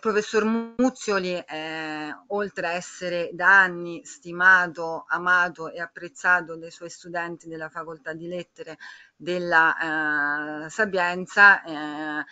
professor Muzzioli, eh, oltre a essere da anni stimato, amato e apprezzato dai suoi studenti della Facoltà di Lettere della eh, Sapienza, eh,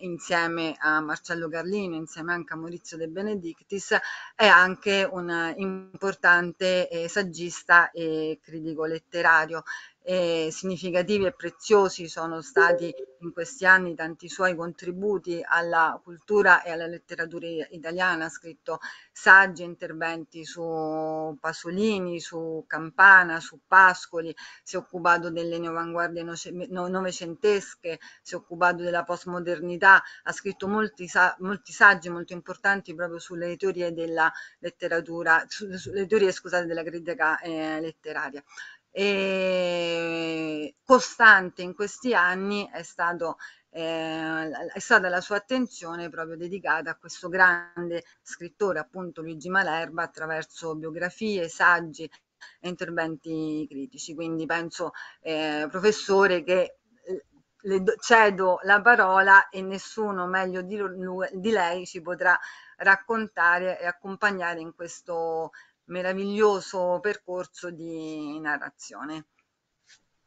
insieme a Marcello Carlino, insieme anche a Maurizio De Benedictis, è anche un importante eh, saggista e critico letterario eh, significativi e preziosi sono stati in questi anni tanti suoi contributi alla cultura e alla letteratura italiana, ha scritto saggi, interventi su Pasolini, su Campana, su Pascoli, si è occupato delle neovanguardie novecentesche, si è occupato della postmodernità, ha scritto molti, molti saggi molto importanti proprio sulle teorie della letteratura, su, sulle teorie scusate, della critica eh, letteraria e costante in questi anni è stato eh, è stata la sua attenzione proprio dedicata a questo grande scrittore, appunto Luigi Malerba, attraverso biografie, saggi e interventi critici. Quindi penso, eh, professore, che eh, le cedo la parola e nessuno meglio di, lui, di lei ci potrà raccontare e accompagnare in questo meraviglioso percorso di narrazione.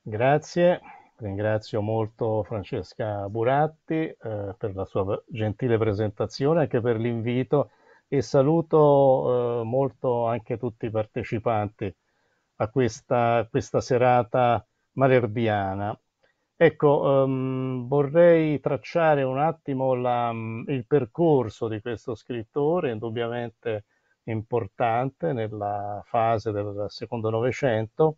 Grazie, ringrazio molto Francesca Buratti eh, per la sua gentile presentazione, anche per l'invito e saluto eh, molto anche tutti i partecipanti a questa, questa serata malerbiana. Ecco, um, vorrei tracciare un attimo la, il percorso di questo scrittore, indubbiamente importante nella fase del secondo Novecento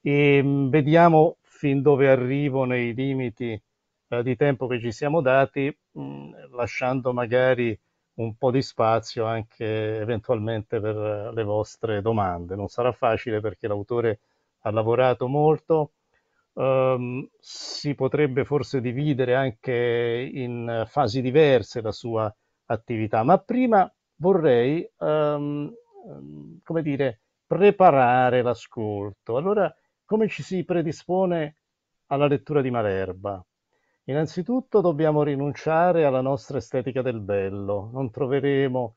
e ehm, vediamo fin dove arrivo nei limiti eh, di tempo che ci siamo dati, mh, mm, lasciando magari un po' di spazio anche eventualmente per le vostre domande. Non sarà facile perché l'autore ha lavorato molto, ehm, si potrebbe forse dividere anche in fasi diverse la sua attività, ma prima vorrei, ehm, ehm, come dire, preparare l'ascolto. Allora, come ci si predispone alla lettura di Malerba? Innanzitutto dobbiamo rinunciare alla nostra estetica del bello, non troveremo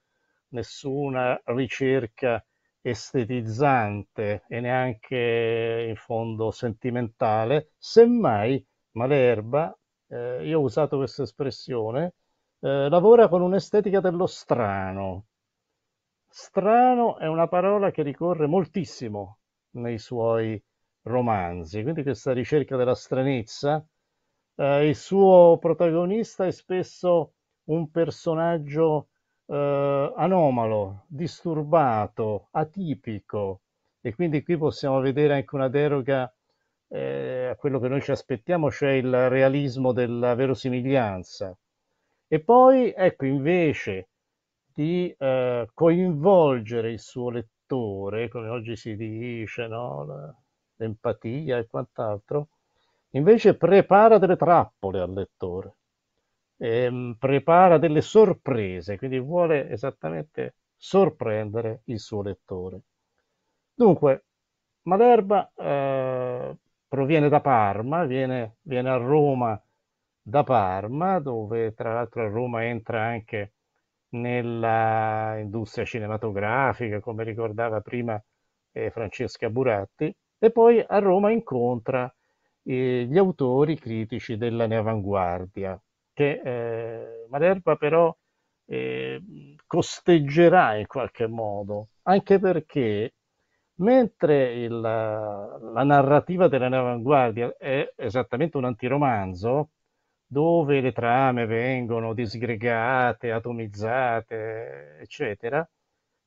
nessuna ricerca estetizzante e neanche in fondo sentimentale, semmai Malerba, eh, io ho usato questa espressione, eh, lavora con un'estetica dello strano. Strano è una parola che ricorre moltissimo nei suoi romanzi, quindi questa ricerca della stranezza. Eh, il suo protagonista è spesso un personaggio eh, anomalo, disturbato, atipico e quindi qui possiamo vedere anche una deroga eh, a quello che noi ci aspettiamo, cioè il realismo della verosimiglianza. E poi, ecco, invece di eh, coinvolgere il suo lettore, come oggi si dice, no? l'empatia e quant'altro, invece prepara delle trappole al lettore, ehm, prepara delle sorprese, quindi vuole esattamente sorprendere il suo lettore. Dunque, Malerba eh, proviene da Parma, viene, viene a Roma da Parma, dove tra l'altro a Roma entra anche nell'industria cinematografica, come ricordava prima eh, Francesca Buratti, e poi a Roma incontra eh, gli autori critici della neavanguardia, che eh, Maderba però eh, costeggerà in qualche modo, anche perché mentre il, la narrativa della neavanguardia è esattamente un antiromanzo, dove le trame vengono disgregate, atomizzate, eccetera,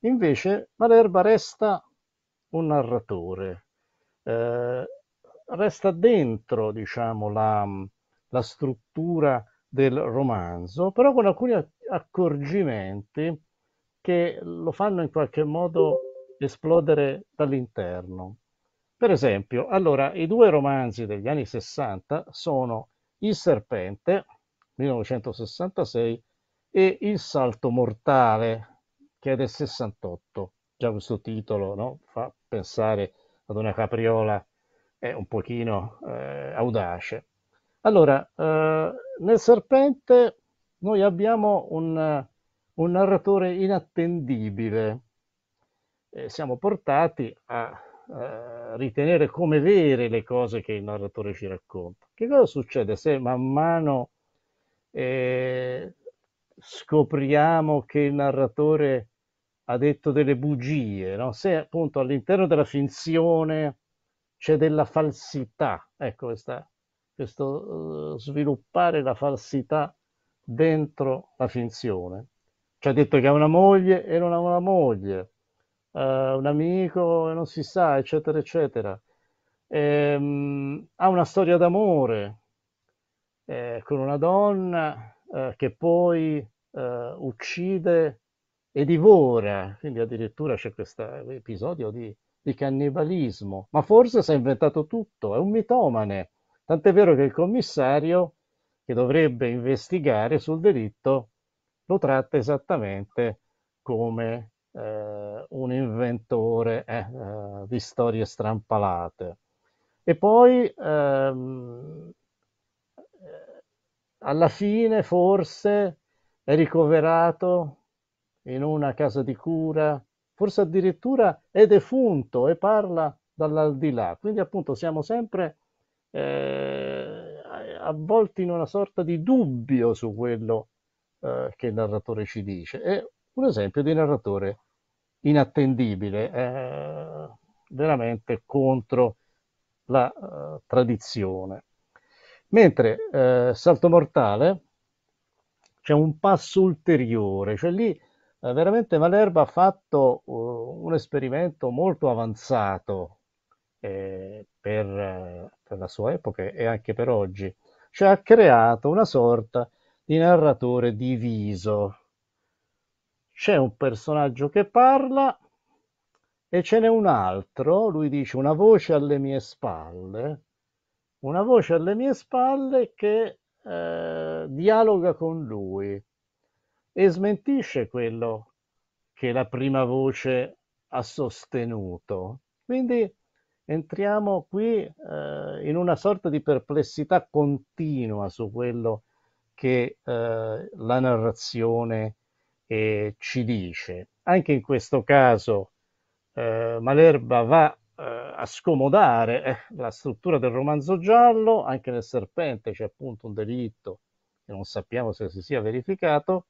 invece Malerba resta un narratore, eh, resta dentro diciamo, la, la struttura del romanzo, però con alcuni accorgimenti che lo fanno in qualche modo esplodere dall'interno. Per esempio, allora, i due romanzi degli anni 60 sono il serpente, 1966, e Il salto mortale, che è del 68. Già questo titolo no? fa pensare ad una capriola eh, un pochino eh, audace. Allora, eh, nel serpente noi abbiamo un, un narratore inattendibile. Eh, siamo portati a eh, ritenere come vere le cose che il narratore ci racconta. Che cosa succede se man mano eh, scopriamo che il narratore ha detto delle bugie, no? se appunto all'interno della finzione c'è della falsità, ecco questa, questo uh, sviluppare la falsità dentro la finzione. Ci ha detto che ha una moglie e non ha una moglie, uh, un amico, non si sa, eccetera, eccetera. E, um, ha una storia d'amore eh, con una donna eh, che poi eh, uccide e divora, quindi addirittura c'è questo eh, episodio di, di cannibalismo, ma forse si è inventato tutto, è un mitomane, tant'è vero che il commissario che dovrebbe investigare sul delitto lo tratta esattamente come eh, un inventore eh, eh, di storie strampalate. E poi ehm, eh, alla fine forse è ricoverato in una casa di cura, forse addirittura è defunto e parla dall'aldilà. Quindi appunto siamo sempre eh, avvolti in una sorta di dubbio su quello eh, che il narratore ci dice. E un esempio di narratore inattendibile, eh, veramente contro la uh, tradizione. Mentre eh, Salto Mortale c'è un passo ulteriore, cioè lì eh, veramente Malerba ha fatto uh, un esperimento molto avanzato eh, per, eh, per, la sua epoca e anche per oggi, cioè ha creato una sorta di narratore diviso, c'è un personaggio che parla e ce n'è un altro, lui dice una voce alle mie spalle, una voce alle mie spalle che eh, dialoga con lui e smentisce quello che la prima voce ha sostenuto. Quindi entriamo qui eh, in una sorta di perplessità continua su quello che eh, la narrazione eh, ci dice. Anche in questo caso eh, Malerba va eh, a scomodare eh, la struttura del romanzo giallo, anche nel serpente c'è appunto un delitto che non sappiamo se si sia verificato,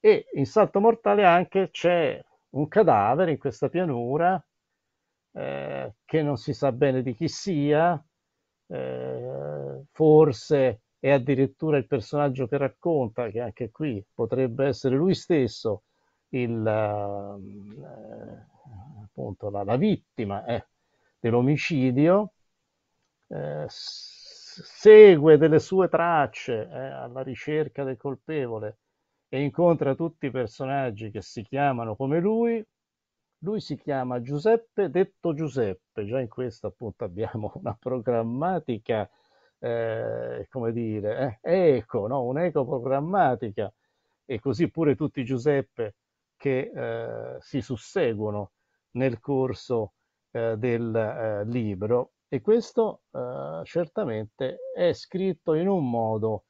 e in Salto Mortale anche c'è un cadavere in questa pianura eh, che non si sa bene di chi sia, eh, forse e addirittura il personaggio che racconta, che anche qui potrebbe essere lui stesso, il, eh, appunto, la, la vittima eh, dell'omicidio, eh, segue delle sue tracce eh, alla ricerca del colpevole e incontra tutti i personaggi che si chiamano come lui. Lui si chiama Giuseppe, detto Giuseppe, già in questo appunto abbiamo una programmatica eh, come dire, eh, eco, no? un'eco programmatica e così pure tutti i Giuseppe che eh, si susseguono nel corso eh, del eh, libro e questo eh, certamente è scritto in un modo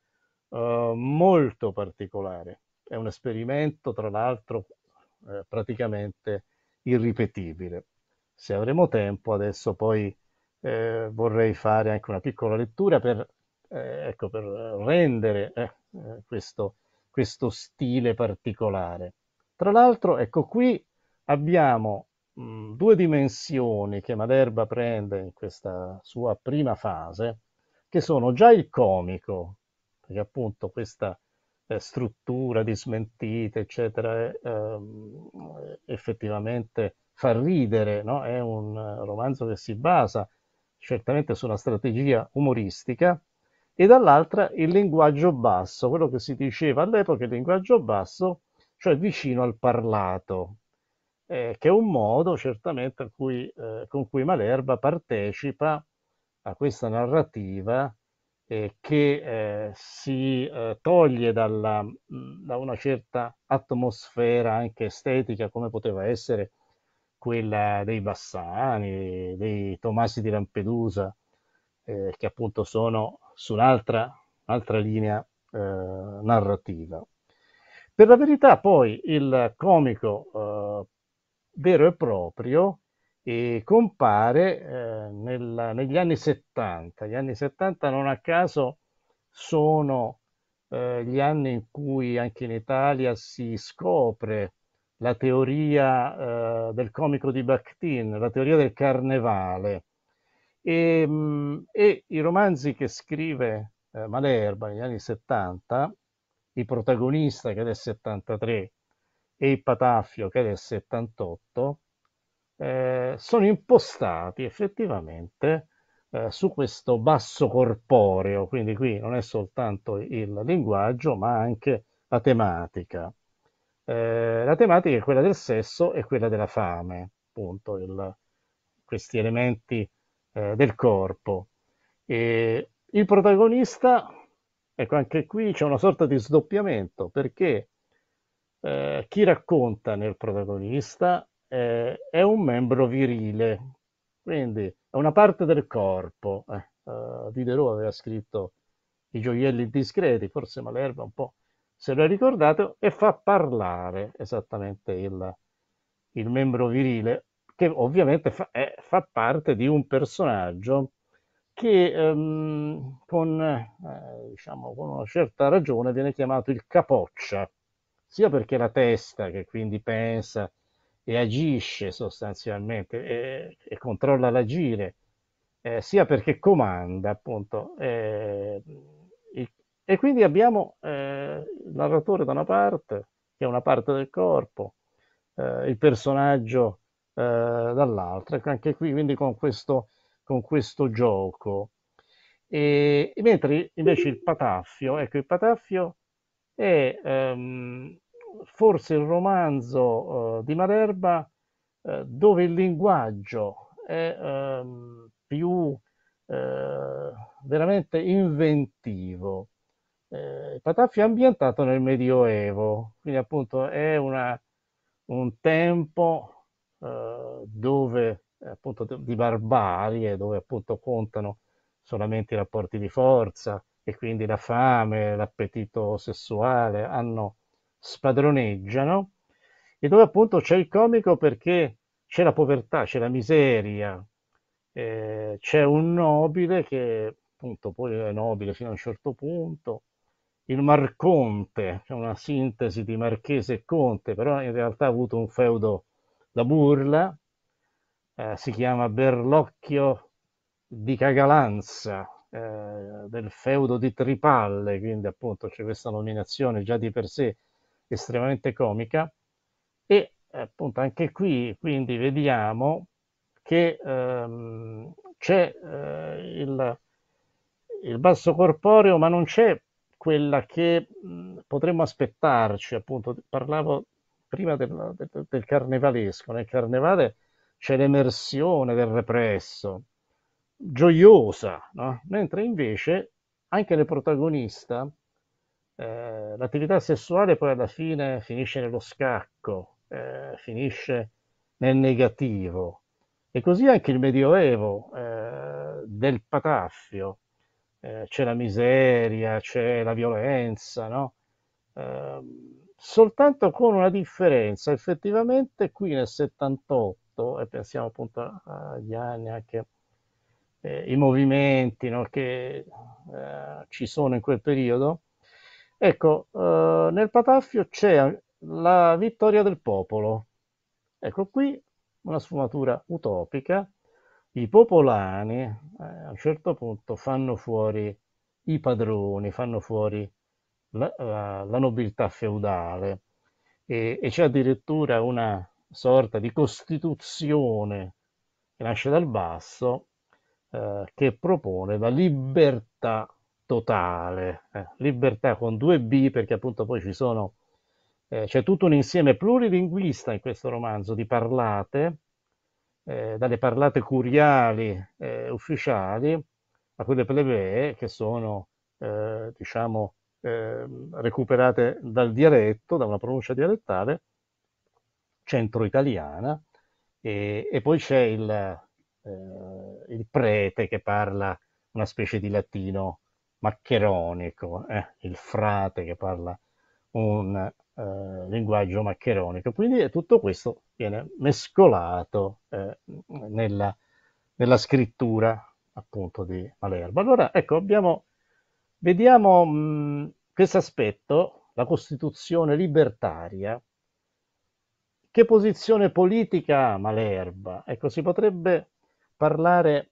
molto particolare. È un esperimento, tra l'altro, praticamente irripetibile. Se avremo tempo, adesso poi eh, vorrei fare anche una piccola lettura per, eh, ecco, per rendere eh, eh questo, questo, stile particolare. Tra l'altro, ecco qui abbiamo mh, mm, due dimensioni che Malerba prende in questa sua prima fase, che sono già il comico, perché appunto questa eh, struttura di smentite, eccetera, è, ehm, effettivamente fa ridere, no? è un eh, romanzo che si basa certamente su una strategia umoristica, e dall'altra il linguaggio basso, quello che si diceva all'epoca il linguaggio basso, cioè vicino al parlato, eh, che è un modo certamente cui, eh, con cui Malerba partecipa a questa narrativa eh, che eh, si eh, toglie dalla, mm, da una certa atmosfera anche estetica, come poteva essere quella dei Bassani, dei Tomasi di Lampedusa, eh, che appunto sono su un'altra, linea eh, narrativa. Per la verità poi il comico eh, vero e proprio compare eh, nel, negli anni 70. Gli anni 70 non a caso sono eh, gli anni in cui anche in Italia si scopre la teoria eh, del comico di Bakhtin, la teoria del carnevale. E, mm, e i romanzi che scrive eh, Malerba negli anni 70, il protagonista che è del 73 e il Patafio che è del 78, eh, sono impostati effettivamente eh, su questo basso corporeo, quindi qui non è soltanto il linguaggio ma anche la tematica. Eh, la tematica è quella del sesso e quella della fame, appunto, il, questi elementi eh, del corpo. E il protagonista, ecco anche qui c'è una sorta di sdoppiamento perché eh, chi racconta nel protagonista eh, è un membro virile, quindi è una parte del corpo. Eh, uh, Diderot aveva scritto I gioielli indiscreti, forse Malerba un po' se lo ricordate, e fa parlare esattamente il, il membro virile, che ovviamente fa, è, fa, parte di un personaggio che ehm, con, eh, diciamo, con una certa ragione viene chiamato il capoccia, sia perché la testa, che quindi pensa e agisce sostanzialmente e, e controlla l'agire, eh, sia perché comanda appunto eh, e quindi abbiamo eh, il narratore da una parte, che è una parte del corpo, eh, il personaggio eh, dall'altra, anche qui quindi con questo, con questo gioco. E, mentre invece il Pataffio, ecco il Pataffio è ehm, forse il romanzo eh, di Malerba eh, dove il linguaggio è ehm, più eh, veramente inventivo eh, Patafio è ambientato nel Medioevo, quindi appunto è una, un tempo eh, dove appunto di barbarie, dove appunto contano solamente i rapporti di forza e quindi la fame, l'appetito sessuale hanno spadroneggiano e dove appunto c'è il comico perché c'è la povertà, c'è la miseria, eh, c'è un nobile che appunto poi è nobile fino a un certo punto, il Marconte, cioè una sintesi di Marchese e Conte, però in realtà ha avuto un feudo da burla, eh, si chiama Berlocchio di Cagalanza, eh, del feudo di Tripalle, quindi appunto c'è questa nominazione già di per sé estremamente comica, e eh, appunto anche qui quindi vediamo che ehm, c'è eh, il, il basso corporeo, ma non c'è quella che potremmo aspettarci, appunto, parlavo prima del, del, del carnevalesco, nel carnevale c'è l'emersione del represso, gioiosa, no? mentre invece anche nel protagonista eh, l'attività sessuale poi alla fine finisce nello scacco, eh, finisce nel negativo. E così anche il Medioevo eh, del Pataffio eh, c'è la miseria, c'è la violenza, no? Eh, soltanto con una differenza, effettivamente qui nel 78, e pensiamo appunto agli anni anche eh, i movimenti no, che eh, ci sono in quel periodo, ecco, eh, nel Pataffio c'è la vittoria del popolo. Ecco qui una sfumatura utopica i popolani eh, a un certo punto fanno fuori i padroni, fanno fuori la, la, la nobiltà feudale e, e c'è addirittura una sorta di costituzione che nasce dal basso eh, che propone la libertà totale, eh, libertà con due B perché appunto poi ci sono, eh, c'è tutto un insieme plurilinguista in questo romanzo di parlate eh, dalle parlate curiali eh, ufficiali a quelle plebee che sono eh, diciamo ehm, recuperate dal dialetto, da una pronuncia dialettale centro-italiana e, e poi c'è il, eh, il, prete che parla una specie di latino maccheronico, eh, il frate che parla un eh, linguaggio maccheronico. Quindi tutto questo viene mescolato eh, nella, nella, scrittura appunto di Malerba. Allora, ecco, abbiamo, vediamo questo aspetto, la Costituzione libertaria, che posizione politica ha Malerba? Ecco, si potrebbe parlare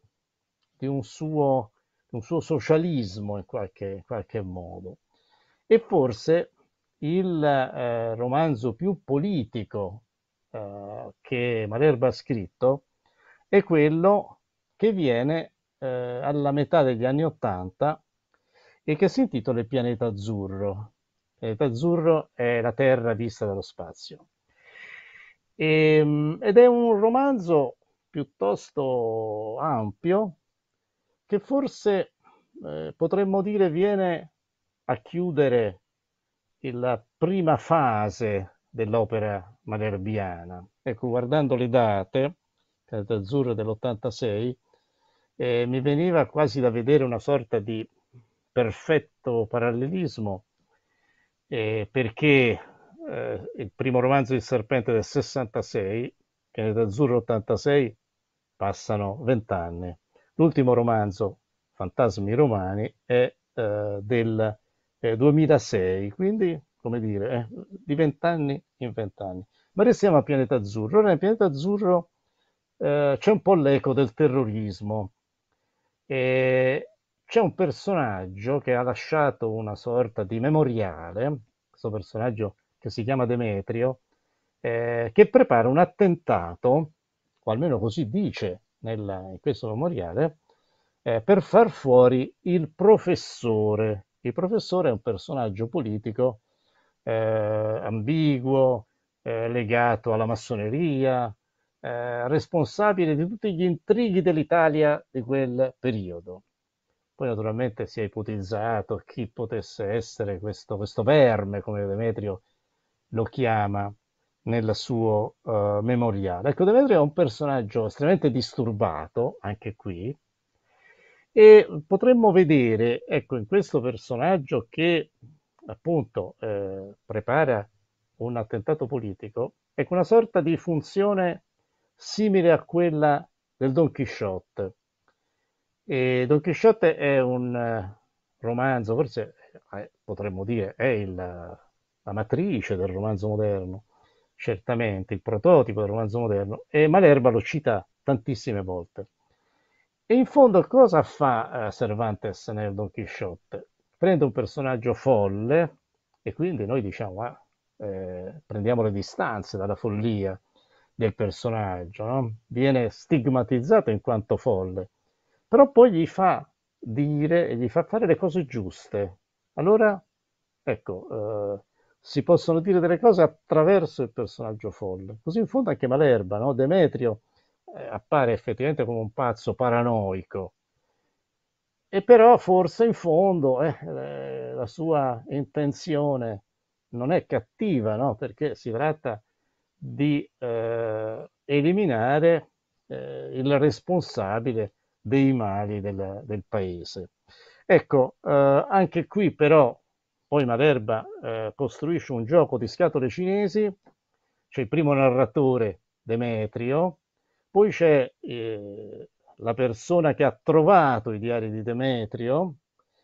di un suo, un suo socialismo in qualche, in qualche, modo. E forse il eh, romanzo più politico eh, che Malerba ha scritto è quello che viene eh, alla metà degli anni Ottanta e che si intitola Il pianeta azzurro. Il pianeta azzurro è la Terra vista dallo spazio. E, ehm, ed è un romanzo piuttosto ampio che forse eh, potremmo dire viene a chiudere la prima fase dell'opera malerbiana. Ecco, guardando le date, Carta Azzurra dell'86, eh, mi veniva quasi da vedere una sorta di perfetto parallelismo, eh, perché eh, il primo romanzo di Serpente del 66, Pianeta Azzurro 86, passano vent'anni. L'ultimo romanzo, Fantasmi Romani, è eh, del eh, 2006, quindi come dire, eh, di vent'anni in vent'anni. Ma restiamo a Pianeta Azzurro. Ora, nel Pianeta Azzurro eh, c'è un po' l'eco del terrorismo. E c'è un personaggio che ha lasciato una sorta di memoriale, questo personaggio che si chiama Demetrio, eh, che prepara un attentato, o almeno così dice nella, in questo memoriale, eh, per far fuori il professore il professore è un personaggio politico eh, ambiguo, eh, legato alla massoneria, eh, responsabile di tutti gli intrighi dell'Italia di quel periodo. Poi naturalmente si è ipotizzato chi potesse essere questo, questo verme, come Demetrio lo chiama nel suo uh, memoriale. Ecco, Demetrio è un personaggio estremamente disturbato, anche qui, e potremmo vedere, ecco, in questo personaggio che appunto eh, prepara un attentato politico, ecco una sorta di funzione simile a quella del Don Chisciotte. E Don Chisciotte è un eh, romanzo, forse eh, eh, potremmo dire è il, la matrice del romanzo moderno, certamente il prototipo del romanzo moderno, e Malerba lo cita tantissime volte. E in fondo cosa fa eh, Cervantes nel Don Chisciotte? Prende un personaggio folle e quindi noi diciamo, ah, eh, prendiamo le distanze dalla follia del personaggio, no? viene stigmatizzato in quanto folle, però poi gli fa dire e gli fa fare le cose giuste. Allora, ecco, eh, si possono dire delle cose attraverso il personaggio folle. Così in fondo anche Malerba, no? Demetrio eh, appare effettivamente come un pazzo paranoico, e però forse in fondo eh, eh, la sua intenzione non è cattiva, no? perché si tratta di eh, eliminare eh, il responsabile dei mali del, del paese. Ecco, eh, anche qui però poi Maderba costruisce un gioco di scatole cinesi, c'è il primo narratore Demetrio, poi c'è eh, la persona che ha trovato i diari di Demetrio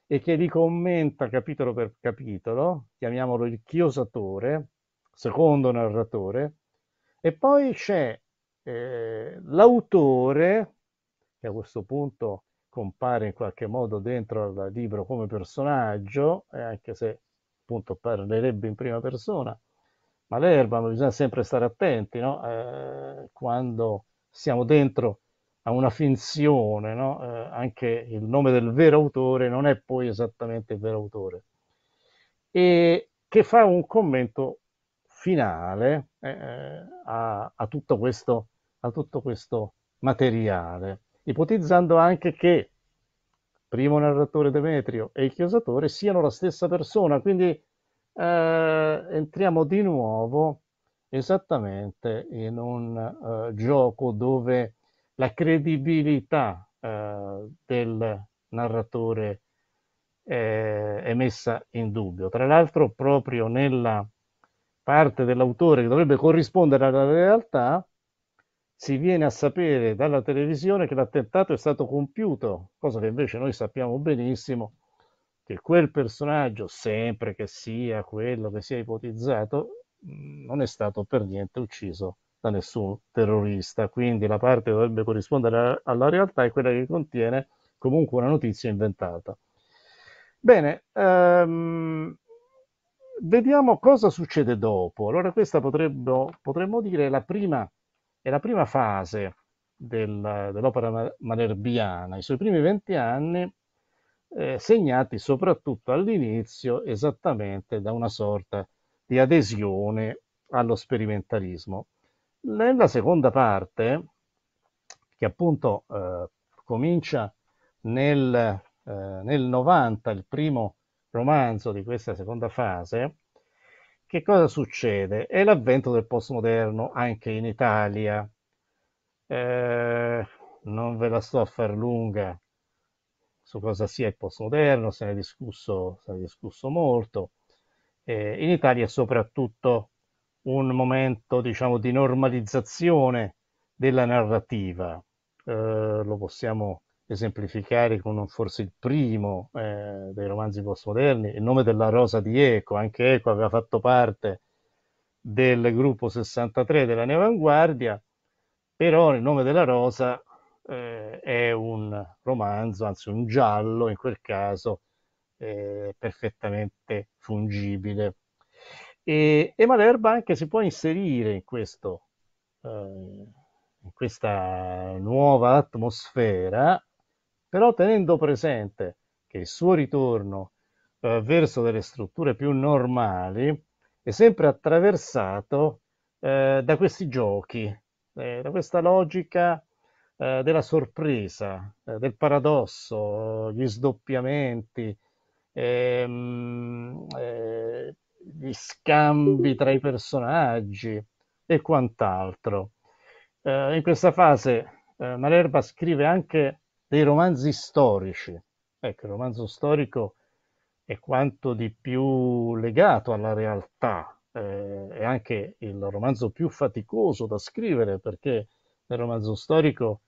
e che li commenta capitolo per capitolo, chiamiamolo il chiosatore, secondo narratore, e poi c'è eh, l'autore, che a questo punto compare in qualche modo dentro al libro come personaggio, eh, anche se appunto parlerebbe in prima persona, ma l'erba bisogna sempre stare attenti no? eh, quando siamo dentro a una finzione, no? eh, anche il nome del vero autore non è poi esattamente il vero autore, e che fa un commento finale eh, eh a, a, tutto questo, a tutto questo materiale, ipotizzando anche che primo narratore Demetrio e il chiosatore siano la stessa persona, quindi eh, entriamo di nuovo esattamente in un eh, gioco dove la credibilità eh, del narratore eh, è messa in dubbio. Tra l'altro, proprio nella parte dell'autore che dovrebbe corrispondere alla realtà, si viene a sapere dalla televisione che l'attentato è stato compiuto, cosa che invece noi sappiamo benissimo che quel personaggio, sempre che sia quello che sia ipotizzato, non è stato per niente ucciso da nessun terrorista. Quindi la parte che dovrebbe corrispondere alla realtà è quella che contiene comunque una notizia inventata. Bene, ehm, vediamo cosa succede dopo. Allora questa potremmo, potremmo dire è la prima, è la prima fase del, dell'opera malerbiana, i suoi primi vent'anni eh, segnati soprattutto all'inizio esattamente da una sorta di adesione allo sperimentalismo. Nella seconda parte, che appunto eh, comincia nel, eh, nel 90, il primo romanzo di questa seconda fase, che cosa succede? È l'avvento del postmoderno anche in Italia. Eh, non ve la sto a far lunga su cosa sia il postmoderno, se ne è discusso, se ne è discusso molto eh, in Italia è soprattutto un momento diciamo, di normalizzazione della narrativa. Eh, lo possiamo esemplificare con forse il primo eh, dei romanzi postmoderni, Il nome della rosa di Eco, anche Eco aveva fatto parte del gruppo 63 della neoavanguardia, però Il nome della rosa eh, è un romanzo, anzi un giallo in quel caso, eh, perfettamente fungibile. E, e Malerba anche si può inserire in, questo, eh, in questa nuova atmosfera, però tenendo presente che il suo ritorno eh, verso delle strutture più normali è sempre attraversato eh, da questi giochi, eh, da questa logica eh, della sorpresa, del paradosso, gli sdoppiamenti, ehm, eh, gli scambi tra i personaggi e quant'altro. Eh, in questa fase eh, Malerba scrive anche dei romanzi storici. Ecco, il romanzo storico è quanto di più legato alla realtà, eh, è anche il romanzo più faticoso da scrivere perché nel romanzo storico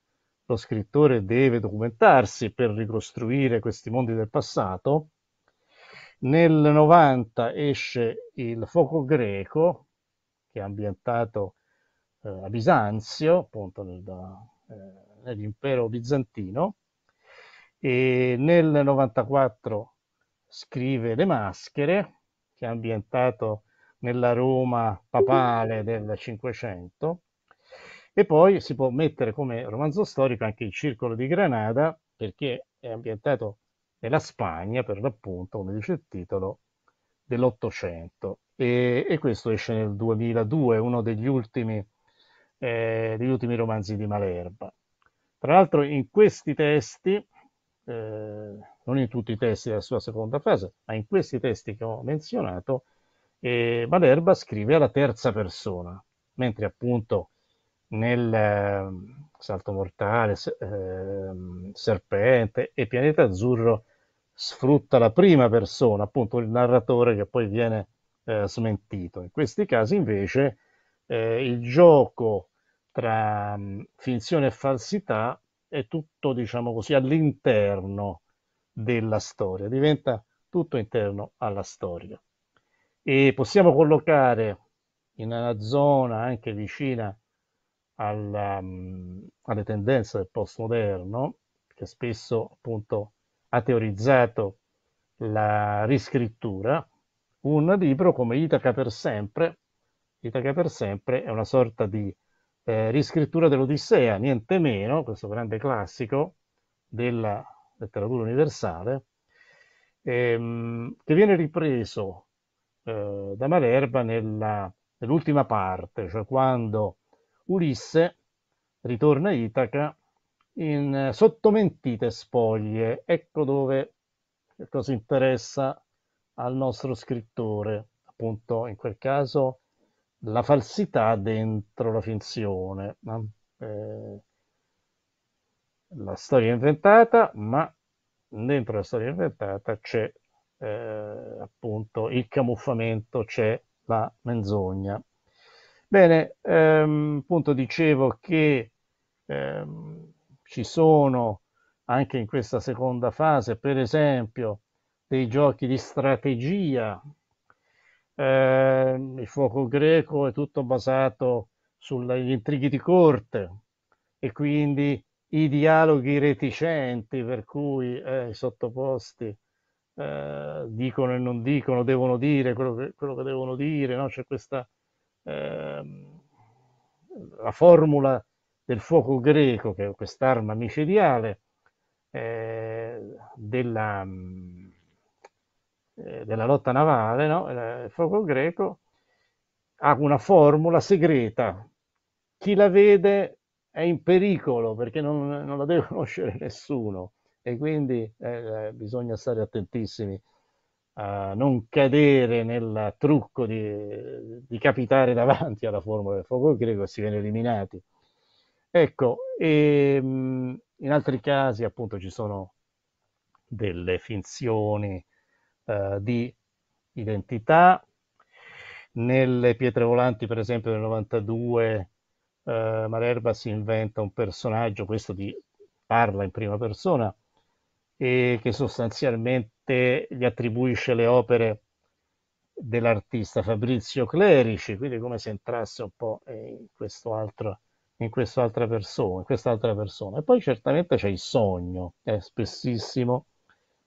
lo scrittore deve documentarsi per ricostruire questi mondi del passato nel 90 esce Il fuoco greco, che è ambientato eh, a Bisanzio, appunto nel, eh, nell'impero bizantino, e nel 94 scrive Le maschere, che è ambientato nella Roma papale del Cinquecento, e poi si può mettere come romanzo storico anche Il Circolo di Granada, perché è ambientato e la Spagna, per l'appunto, come dice il titolo, dell'Ottocento. E, e, questo esce nel 2002, uno degli ultimi, eh, degli ultimi romanzi di Malerba. Tra l'altro in questi testi, eh, non in tutti i testi della sua seconda fase, ma in questi testi che ho menzionato, eh, Malerba scrive alla terza persona, mentre appunto nel eh, Salto Mortale, ehm, Serpente e Pianeta Azzurro sfrutta la prima persona, appunto il narratore che poi viene eh, smentito. In questi casi invece eh, il gioco tra mh, mm, finzione e falsità è tutto, diciamo così, all'interno della storia, diventa tutto interno alla storia. E possiamo collocare in una zona anche vicina alla, mh, mm, alle tendenze del postmoderno, che spesso appunto ha teorizzato la riscrittura, un libro come Itaca per sempre. Itaca per sempre è una sorta di eh, riscrittura dell'Odissea, niente meno, questo grande classico della letteratura universale, ehm, che viene ripreso eh, da Malerba nella, nell'ultima parte, cioè quando Ulisse ritorna a Itaca in eh, Sottomentite spoglie, ecco dove cosa interessa al nostro scrittore, appunto in quel caso la falsità dentro la finzione. Eh, la storia inventata, ma dentro la storia inventata c'è eh, appunto il camuffamento, c'è la menzogna. Bene, ehm, appunto dicevo che ehm, ci sono anche in questa seconda fase, per esempio, dei giochi di strategia. Eh, il fuoco greco è tutto basato sugli intrighi di corte e quindi i dialoghi reticenti per cui eh, i sottoposti eh, dicono e non dicono, devono dire quello che, quello che devono dire, no? c'è questa ehm, la formula del fuoco greco, che è quest'arma micidiale, eh, della, mm, eh, della, lotta navale, no? Eh, il fuoco greco, ha una formula segreta. Chi la vede è in pericolo perché non, non la deve conoscere nessuno e quindi eh, eh, bisogna stare attentissimi a non cadere nel trucco di, di capitare davanti alla formula del fuoco greco e si viene eliminati. Ecco, e, ehm, in altri casi appunto ci sono delle finzioni eh, di identità. Nelle pietre volanti, per esempio, del 92, eh, Marerba si inventa un personaggio, questo di, parla in prima persona, e che sostanzialmente gli attribuisce le opere dell'artista Fabrizio Clerici, quindi come se entrasse un po' in questo altro in quest'altra persona, in quest'altra persona. E poi certamente c'è il sogno, eh, spessissimo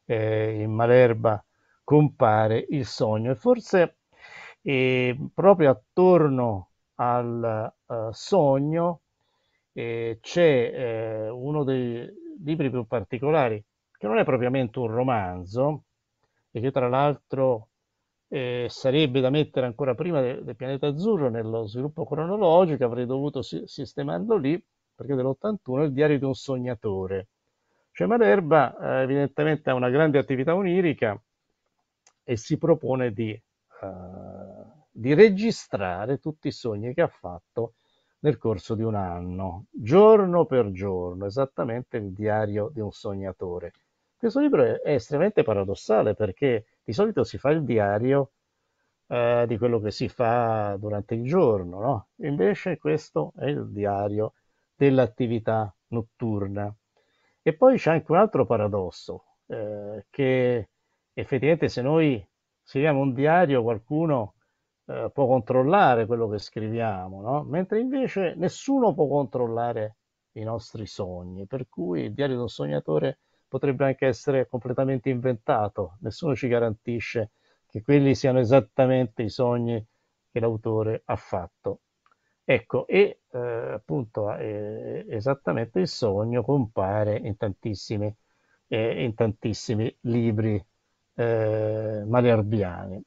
eh, in Malerba compare il sogno e forse eh, proprio attorno al uh, sogno eh, c'è eh, uno dei libri più particolari, che non è propriamente un romanzo e che tra l'altro eh, sarebbe da mettere ancora prima del, del pianeta azzurro nello sviluppo cronologico, avrei dovuto si, sistemarlo lì, perché dell'81 è il diario di un sognatore. Cioè Malerba eh, evidentemente ha una grande attività onirica e si propone di, uh, di registrare tutti i sogni che ha fatto nel corso di un anno, giorno per giorno, esattamente il diario di un sognatore. Questo libro è, estremamente paradossale perché di solito si fa il diario eh, di quello che si fa durante il giorno, no? invece questo è il diario dell'attività notturna. E poi c'è anche un altro paradosso, eh, che effettivamente se noi scriviamo un diario qualcuno eh, può controllare quello che scriviamo, no? mentre invece nessuno può controllare i nostri sogni, per cui il diario di un sognatore potrebbe anche essere completamente inventato, nessuno ci garantisce che quelli siano esattamente i sogni che l'autore ha fatto. Ecco, e eh, appunto eh, esattamente il sogno compare in tantissimi, eh, in tantissimi libri eh, malerbiani.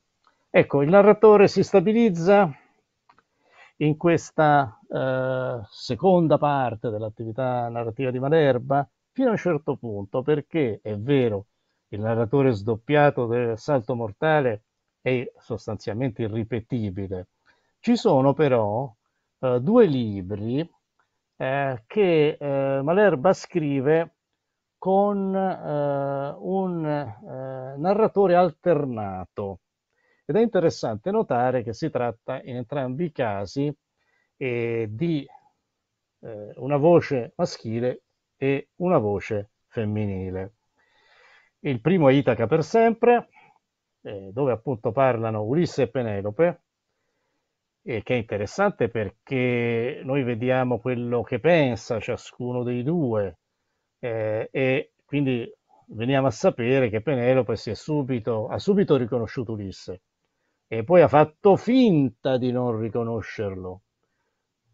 Ecco, il narratore si stabilizza in questa eh, seconda parte dell'attività narrativa di Malerba, fino a un certo punto, perché è vero, il narratore sdoppiato del salto mortale è sostanzialmente irripetibile. Ci sono però eh, due libri eh, che eh, Malerba scrive con eh, un eh, narratore alternato. Ed è interessante notare che si tratta in entrambi i casi eh, di una voce maschile e una voce femminile. Il primo è Itaca per sempre, eh, dove appunto parlano Ulisse e Penelope, e che è interessante perché noi vediamo quello che pensa ciascuno dei due eh, e quindi veniamo a sapere che Penelope subito, ha subito riconosciuto Ulisse e poi ha fatto finta di non riconoscerlo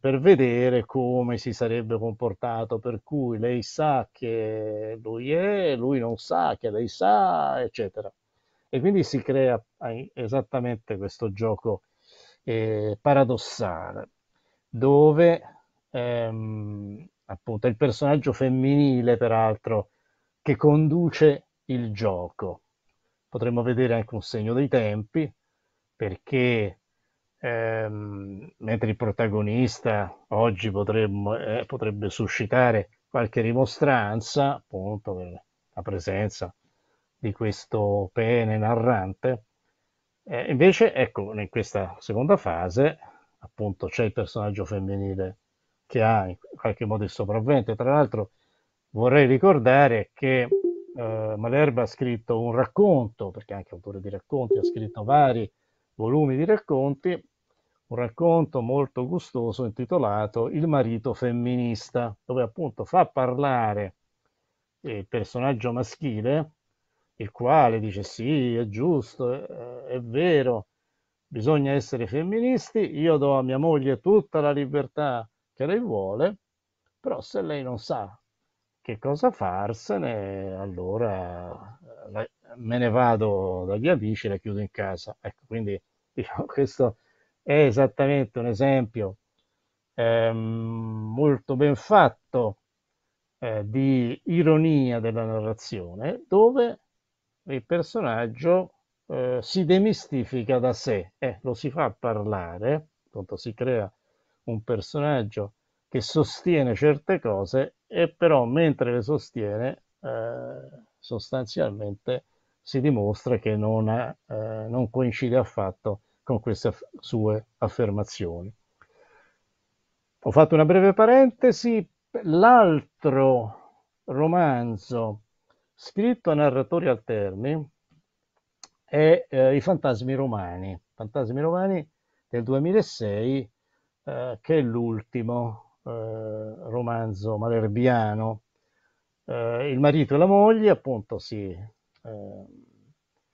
per vedere come si sarebbe comportato, per cui lei sa che lui è, lui non sa che lei sa, eccetera. E quindi si crea esattamente questo gioco eh, paradossale, dove ehm, appunto il personaggio femminile, peraltro, che conduce il gioco. Potremmo vedere anche un segno dei tempi, perché eh, mentre il protagonista oggi potremmo, eh, potrebbe suscitare qualche rimostranza, appunto per la presenza di questo pene narrante. Eh, invece, ecco, in questa seconda fase, appunto, c'è il personaggio femminile che ha in qualche modo il sopravvento. Tra l'altro, vorrei ricordare che eh, Malerba ha scritto un racconto, perché anche autore di racconti, ha scritto vari volumi di racconti, un racconto molto gustoso intitolato Il marito femminista, dove appunto fa parlare eh, il personaggio maschile, il quale dice sì, è giusto, eh, è vero, bisogna essere femministi, io do a mia moglie tutta la libertà che lei vuole, però se lei non sa che cosa farsene, allora eh, me ne vado dagli amici e la chiudo in casa. Ecco, quindi diciamo, questo è esattamente un esempio eh, molto ben fatto eh, di ironia della narrazione dove il personaggio eh, si demistifica da sé, eh, lo si fa parlare, appunto si crea un personaggio che sostiene certe cose e però mentre le sostiene eh, sostanzialmente si dimostra che non, ha, eh, non coincide affatto con queste aff sue affermazioni. Ho fatto una breve parentesi, l'altro romanzo scritto a narratori alterni è eh, I fantasmi romani, Fantasmi romani del 2006, eh, che è l'ultimo eh, romanzo malerbiano. Eh, il marito e la moglie appunto si, eh,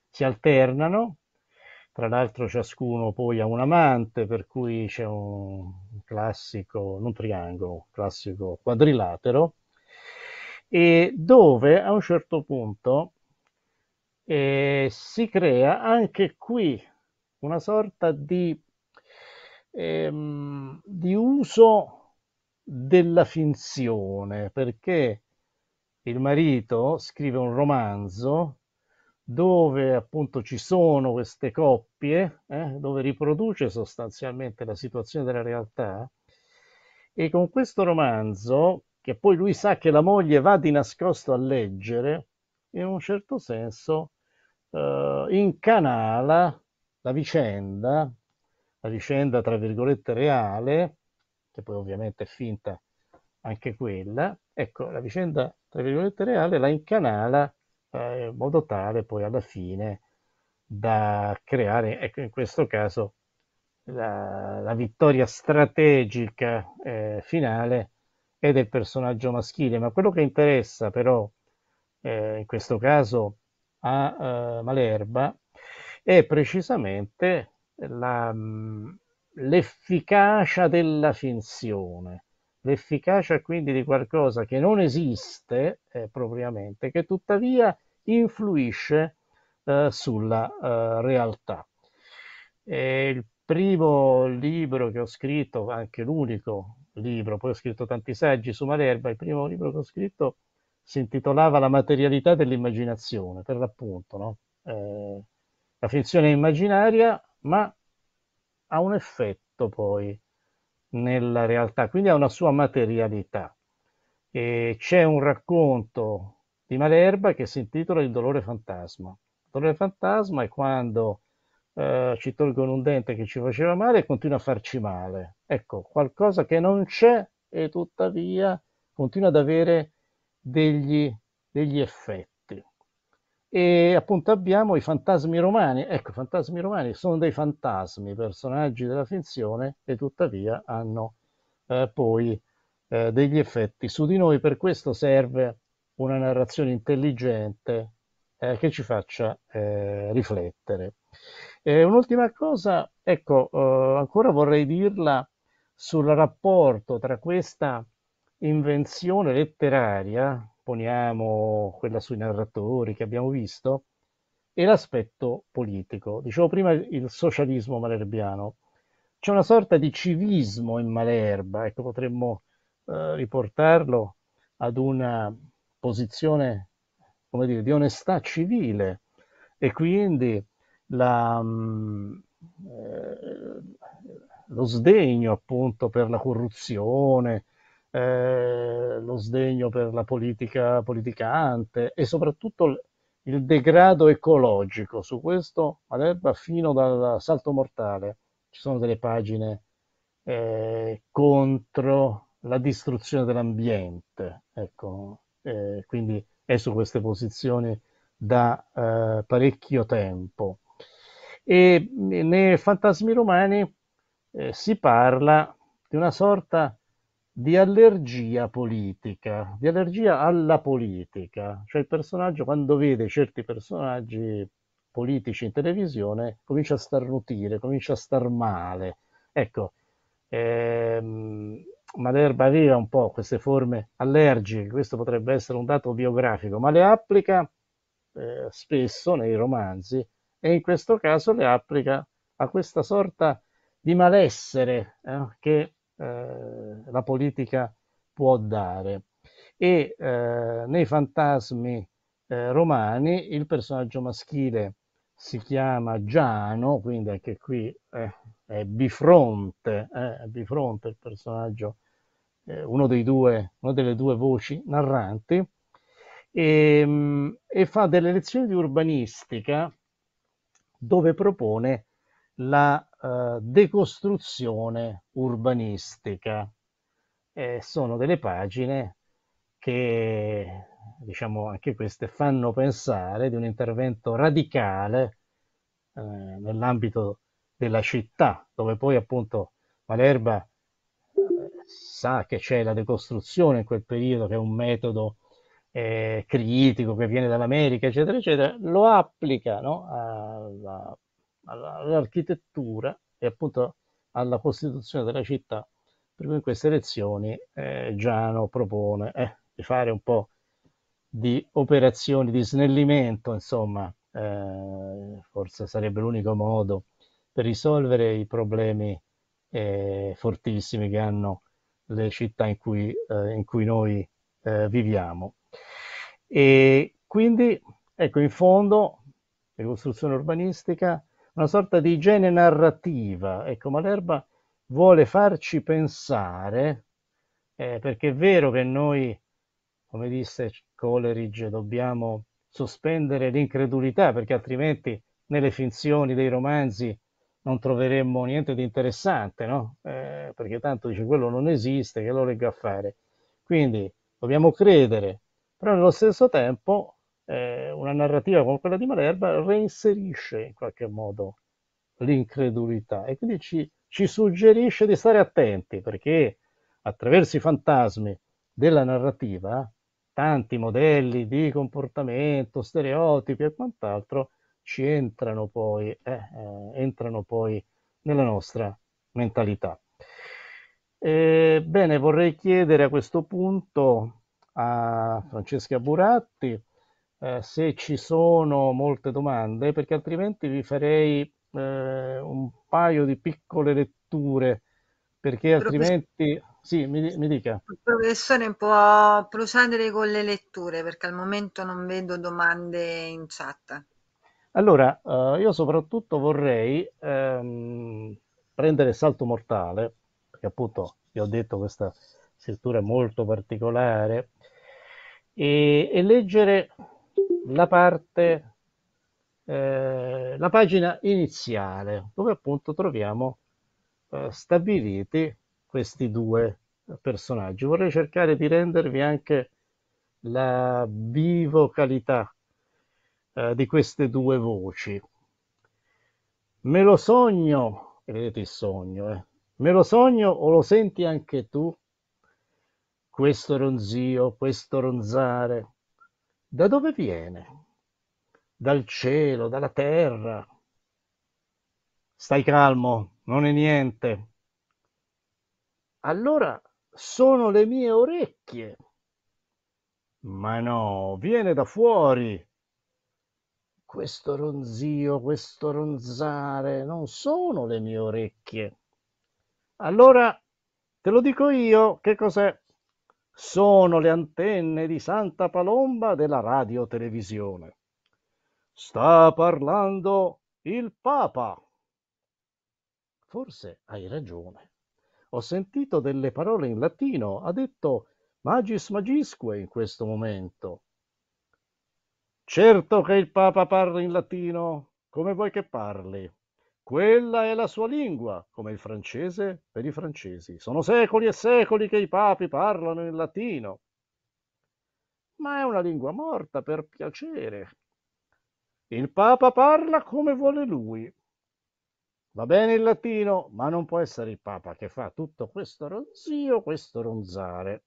si alternano tra l'altro ciascuno poi ha un amante, per cui c'è un classico, non triangolo, classico quadrilatero, e dove a un certo punto eh, si crea anche qui una sorta di, ehm, di uso della finzione, perché il marito scrive un romanzo dove appunto ci sono queste coppie, eh, dove riproduce sostanzialmente la situazione della realtà, e con questo romanzo, che poi lui sa che la moglie va di nascosto a leggere, in un certo senso eh, incanala la vicenda, la vicenda tra virgolette reale, che poi ovviamente è finta anche quella, ecco, la vicenda tra virgolette reale la incanala eh, in modo tale poi alla fine da creare, ecco in questo caso, la, la vittoria strategica eh, finale è del personaggio maschile, ma quello che interessa però eh, in questo caso a eh, Malerba è precisamente la, mm, l'efficacia della finzione l'efficacia quindi di qualcosa che non esiste eh, propriamente, che tuttavia influisce eh, sulla eh, realtà. E il primo libro che ho scritto, anche l'unico libro, poi ho scritto tanti saggi su Malerba, il primo libro che ho scritto si intitolava La materialità dell'immaginazione, per l'appunto, no? Eh, la finzione immaginaria, ma ha un effetto poi nella realtà, quindi ha una sua materialità. E c'è un racconto di Malerba che si intitola Il dolore fantasma. Il dolore fantasma è quando eh, ci tolgono un dente che ci faceva male e continua a farci male. Ecco, qualcosa che non c'è e tuttavia continua ad avere degli, degli effetti. E appunto abbiamo i fantasmi romani. Ecco, i fantasmi romani sono dei fantasmi, personaggi della finzione, e tuttavia hanno eh, poi eh, degli effetti su di noi. Per questo serve una narrazione intelligente eh, che ci faccia eh, riflettere. un'ultima cosa, ecco, eh, ancora vorrei dirla sul rapporto tra questa invenzione letteraria poniamo quella sui narratori che abbiamo visto, e l'aspetto politico. Dicevo prima il socialismo malerbiano. C'è una sorta di civismo in Malerba, ecco, potremmo eh, riportarlo ad una posizione, come dire, di onestà civile e quindi la, mh, mm, eh, lo sdegno appunto per la corruzione, eh, sdegno per la politica politicante e soprattutto il degrado ecologico. Su questo Maderba fino dal salto mortale ci sono delle pagine eh, contro la distruzione dell'ambiente. Ecco, eh, quindi è su queste posizioni da eh, parecchio tempo. E nei Fantasmi Romani eh, si parla di una sorta di allergia politica, di allergia alla politica, cioè il personaggio quando vede certi personaggi politici in televisione comincia a starnutire, comincia a star male. Ecco, ehm, Malerba aveva un po' queste forme allergiche, questo potrebbe essere un dato biografico, ma le applica eh, spesso nei romanzi e in questo caso le applica a questa sorta di malessere eh, che eh, la politica può dare. E eh, nei fantasmi eh, romani il personaggio maschile si chiama Giano, quindi anche qui eh, è bifronte, è bifronte il personaggio, uno, due, uno, delle due voci narranti, e, ehm, e fa delle lezioni di urbanistica dove propone la eh, decostruzione urbanistica. Eh, sono delle pagine che, diciamo, anche queste fanno pensare di un intervento radicale eh, nell'ambito della città, dove poi appunto Malerba eh, sa che c'è la decostruzione in quel periodo, che è un metodo eh, critico che viene dall'America, eccetera, eccetera, lo applica no, alla all'architettura e appunto alla costituzione della città, per cui in queste lezioni eh, Giano propone eh, di fare un po' di operazioni di snellimento, insomma, eh, forse sarebbe l'unico modo per risolvere i problemi eh, fortissimi che hanno le città in cui, eh, in cui noi eh, viviamo. E quindi, ecco, in fondo, ricostruzione urbanistica una sorta di igiene narrativa. Ecco, Malerba vuole farci pensare, eh, perché è vero che noi, come disse Coleridge, dobbiamo sospendere l'incredulità, perché altrimenti nelle finzioni dei romanzi non troveremmo niente di interessante, no? Eh, perché tanto dice quello non esiste, che lo leggo a fare. Quindi dobbiamo credere, però nello stesso tempo eh, una narrativa come quella di Malerba reinserisce in qualche modo l'incredulità e quindi ci, ci suggerisce di stare attenti perché attraverso i fantasmi della narrativa tanti modelli di comportamento, stereotipi e quant'altro ci entrano poi, eh, eh, entrano poi nella nostra mentalità. E, bene, vorrei chiedere a questo punto a Francesca Buratti eh, se ci sono molte domande, perché altrimenti vi farei eh, un paio di piccole letture, perché altrimenti... Sì, mi, mi dica. Il professore può procedere con le letture, perché al momento non vedo domande in chat. Allora, eh, io soprattutto vorrei ehm, prendere il salto mortale, perché appunto vi ho detto questa scrittura è molto particolare, e, e leggere la parte, eh, la pagina iniziale, dove appunto troviamo eh, stabiliti questi due personaggi. Vorrei cercare di rendervi anche la bivocalità eh, di queste due voci. Me lo sogno, vedete il sogno, eh? me lo sogno o lo senti anche tu? Questo ronzio, questo ronzare, da dove viene? Dal cielo, dalla terra. Stai calmo, non è niente. Allora sono le mie orecchie. Ma no, viene da fuori. Questo ronzio, questo ronzare, non sono le mie orecchie. Allora te lo dico io che cos'è sono le antenne di Santa Palomba della radiotelevisione. Sta parlando il Papa. Forse hai ragione. Ho sentito delle parole in latino, ha detto magis magisque in questo momento. Certo che il Papa parla in latino, come vuoi che parli? Quella è la sua lingua, come il francese per i francesi. Sono secoli e secoli che i papi parlano in latino. Ma è una lingua morta, per piacere. Il papa parla come vuole lui. Va bene il latino, ma non può essere il papa che fa tutto questo ronzio, questo ronzare.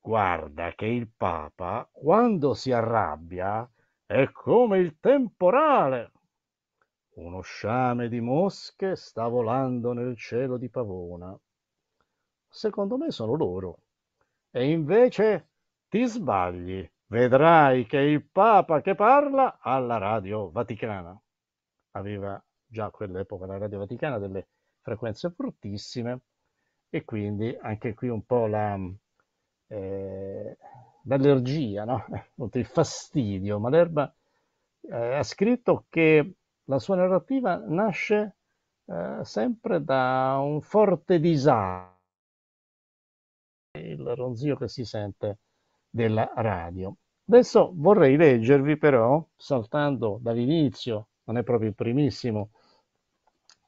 Guarda che il papa, quando si arrabbia, è come il temporale. Uno sciame di mosche sta volando nel cielo di Pavona. Secondo me sono loro. E invece ti sbagli. Vedrai che il Papa che parla alla Radio Vaticana. Aveva già a quell'epoca la Radio Vaticana delle frequenze fortissime e quindi anche qui un po' la, eh, l'allergia, no? il fastidio. Malerba eh, ha scritto che la sua narrativa nasce eh, sempre da un forte disagio, il ronzio che si sente della radio. Adesso vorrei leggervi però, saltando dall'inizio, non è proprio il primissimo,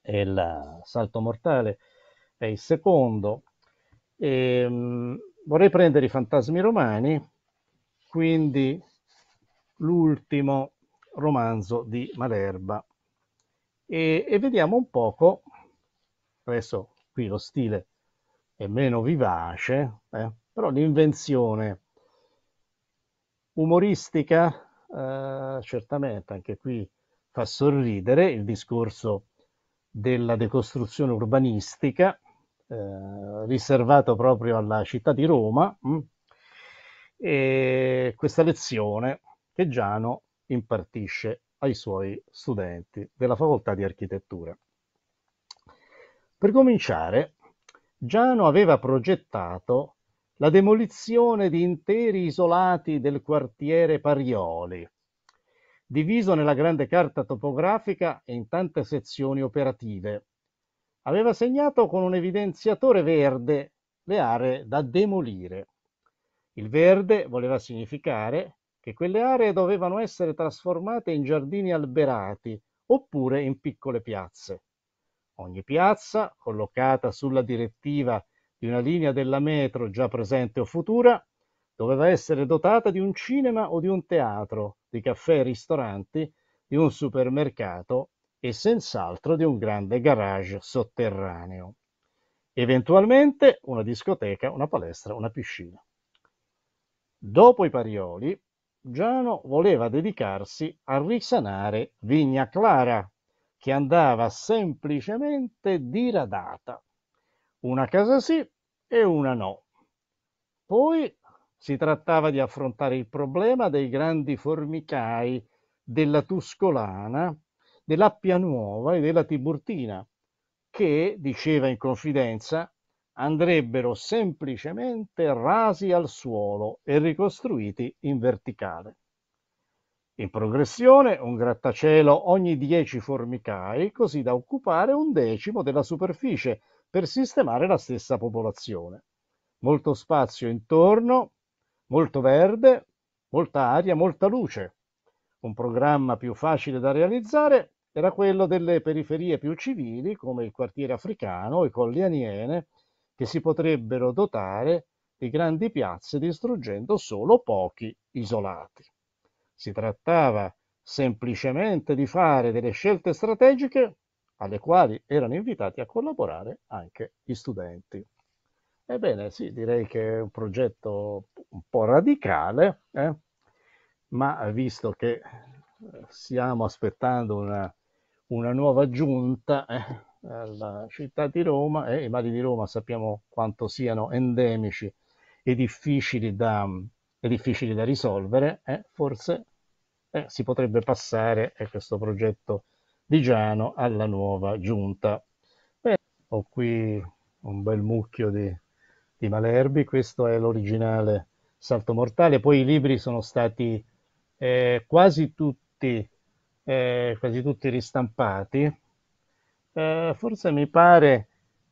è il salto mortale, è il secondo. E, ehm, mh, vorrei prendere i fantasmi romani, quindi l'ultimo romanzo di Malerba. E, e vediamo un poco, adesso qui lo stile è meno vivace, eh, però l'invenzione umoristica eh, certamente anche qui fa sorridere il discorso della decostruzione urbanistica eh, riservato proprio alla città di Roma mh, mm, e questa lezione che Giano impartisce ai suoi studenti della facoltà di architettura. Per cominciare, Giano aveva progettato la demolizione di interi isolati del quartiere Parioli, diviso nella grande carta topografica e in tante sezioni operative. Aveva segnato con un evidenziatore verde le aree da demolire. Il verde voleva significare che quelle aree dovevano essere trasformate in giardini alberati oppure in piccole piazze. Ogni piazza, collocata sulla direttiva di una linea della metro già presente o futura, doveva essere dotata di un cinema o di un teatro, di caffè e ristoranti, di un supermercato e senz'altro di un grande garage sotterraneo. Eventualmente una discoteca, una palestra, una piscina. Dopo i Parioli, Giano voleva dedicarsi a risanare Vigna Clara, che andava semplicemente diradata. Una casa sì e una no. Poi si trattava di affrontare il problema dei grandi formicai della Tuscolana, dell'Appia Nuova e della Tiburtina, che, diceva in confidenza, andrebbero semplicemente rasi al suolo e ricostruiti in verticale. In progressione un grattacielo ogni 10 formicai, così da occupare un decimo della superficie per sistemare la stessa popolazione. Molto spazio intorno, molto verde, molta aria, molta luce. Un programma più facile da realizzare era quello delle periferie più civili, come il quartiere africano, i colli aniene che si potrebbero dotare di grandi piazze distruggendo solo pochi isolati. Si trattava semplicemente di fare delle scelte strategiche alle quali erano invitati a collaborare anche gli studenti. Ebbene, sì, direi che è un progetto un po' radicale, eh? ma visto che eh, stiamo aspettando una, una nuova giunta, eh, alla città di Roma e i mari di Roma sappiamo quanto siano endemici e difficili da, e difficili da risolvere, eh, forse eh, si potrebbe passare eh, questo progetto di Giano alla nuova giunta. Beh, ho qui un bel mucchio di, di Malerbi, questo è l'originale Salto Mortale, poi i libri sono stati eh, quasi tutti, eh, quasi tutti ristampati, eh, forse mi pare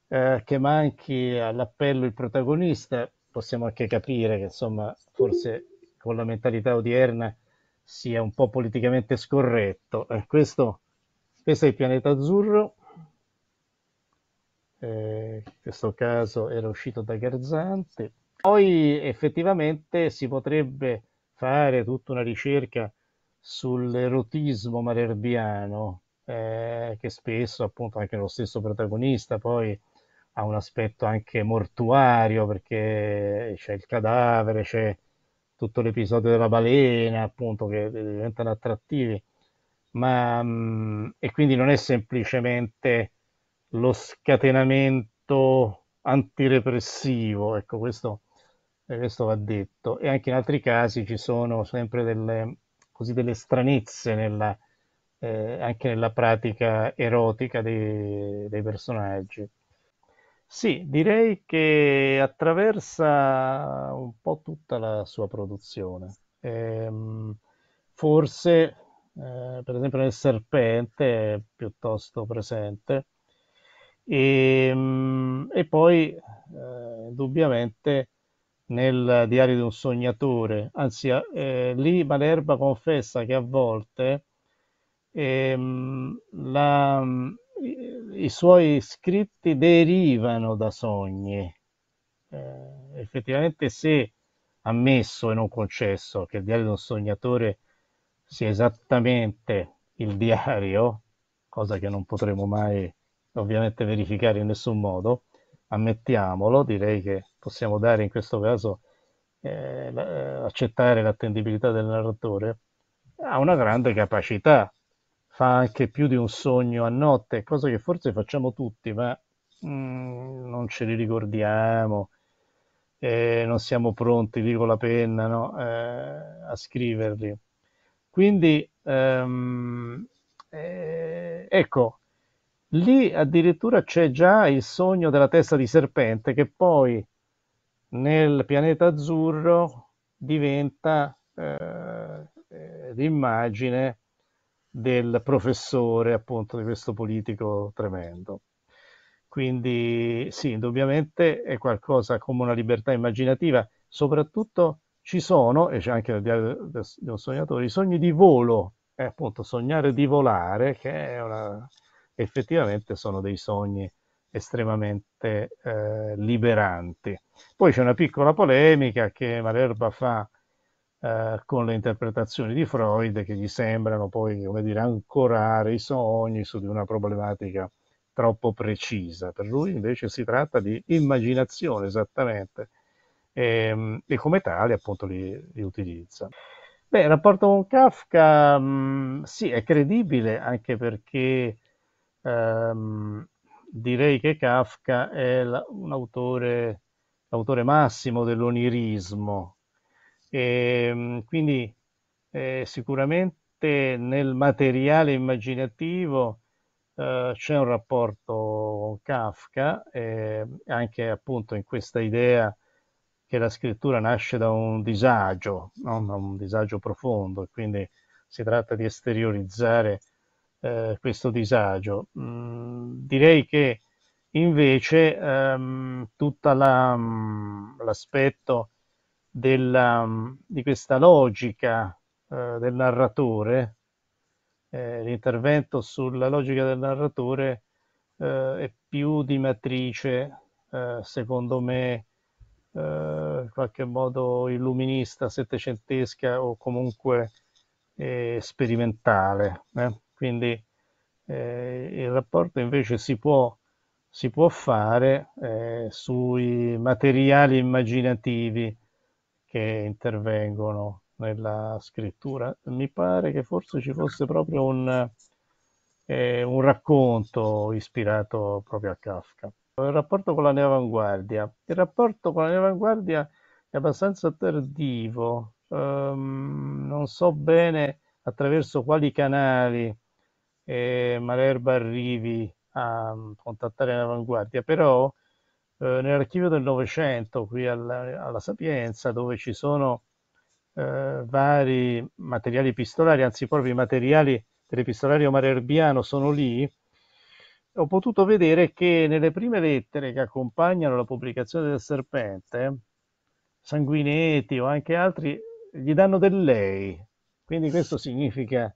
eh, che manchi all'appello il protagonista, possiamo anche capire che insomma forse con la mentalità odierna sia un po' politicamente scorretto. Eh, questo, questo, è il pianeta azzurro, eh, in questo caso era uscito da Garzante. Poi effettivamente si potrebbe fare tutta una ricerca sull'erotismo malerbiano, eh, che spesso appunto anche lo stesso protagonista poi ha un aspetto anche mortuario perché c'è il cadavere, c'è tutto l'episodio della balena appunto che diventano attrattivi, ma mh, mm, e quindi non è semplicemente lo scatenamento antirepressivo, ecco questo, eh, questo va detto, e anche in altri casi ci sono sempre delle, così, delle stranezze nella, eh, anche nella pratica erotica dei, dei personaggi. Sì, direi che attraversa un po' tutta la sua produzione. Ehm, forse, eh, per esempio, nel serpente è piuttosto presente. E, ehm, e poi, eh, indubbiamente, nel diario di un sognatore, anzi, eh, lì Malerba confessa che a volte ehm, la, i suoi scritti derivano da sogni. Eh, effettivamente se ammesso e non concesso che il diario di un sognatore sia esattamente il diario, cosa che non potremo mai ovviamente verificare in nessun modo, ammettiamolo, direi che possiamo dare in questo caso eh, accettare l'attendibilità del narratore, ha una grande capacità fa anche più di un sogno a notte, cosa che forse facciamo tutti, ma mm, non ce li ricordiamo, eh, non siamo pronti lì con la penna no? eh, a scriverli. Quindi ehm, eh, ecco, lì addirittura c'è già il sogno della testa di serpente che poi nel pianeta azzurro diventa eh, eh, l'immagine del professore, appunto, di questo politico tremendo. Quindi sì, indubbiamente è qualcosa come una libertà immaginativa, soprattutto ci sono, e c'è anche nel diario di un sognatore, i sogni di volo, è eh, appunto sognare di volare, che una... effettivamente sono dei sogni estremamente eh, liberanti. Poi c'è una piccola polemica che Malerba fa eh, con le interpretazioni di Freud che gli sembrano poi, come dire, ancorare i sogni su di una problematica troppo precisa. Per lui invece si tratta di immaginazione esattamente e, ehm, e come tale appunto li, li utilizza. Beh, il rapporto con Kafka mm, sì, è credibile anche perché ehm, direi che Kafka è la, un autore, l'autore massimo dell'onirismo, e, ehm, quindi eh, sicuramente nel materiale immaginativo eh, c'è un rapporto con Kafka, eh, anche appunto in questa idea che la scrittura nasce da un disagio, no? da un disagio profondo, e quindi si tratta di esteriorizzare eh, questo disagio. Mm, direi che invece ehm, tutto mm, l'aspetto della, um, di questa logica eh, del narratore, eh, l'intervento sulla logica del narratore eh, è più di matrice, eh, secondo me, eh, in qualche modo illuminista, settecentesca o comunque eh, sperimentale. Quindi il rapporto invece si può si può fare eh, sui materiali immaginativi che intervengono nella scrittura. Mi pare che forse ci fosse proprio un, eh, un racconto ispirato proprio a Kafka. Il rapporto con la neoavanguardia. Il rapporto con la neoavanguardia è abbastanza tardivo, um, non so bene attraverso quali canali eh, Malerba arrivi a contattare l'avanguardia, però eh, nell'archivio del Novecento qui alla, alla, Sapienza, dove ci sono eh, vari materiali epistolari, anzi proprio i materiali dell'epistolario marerbiano sono lì, ho potuto vedere che nelle prime lettere che accompagnano la pubblicazione del serpente, Sanguinetti o anche altri, gli danno del lei. Quindi questo significa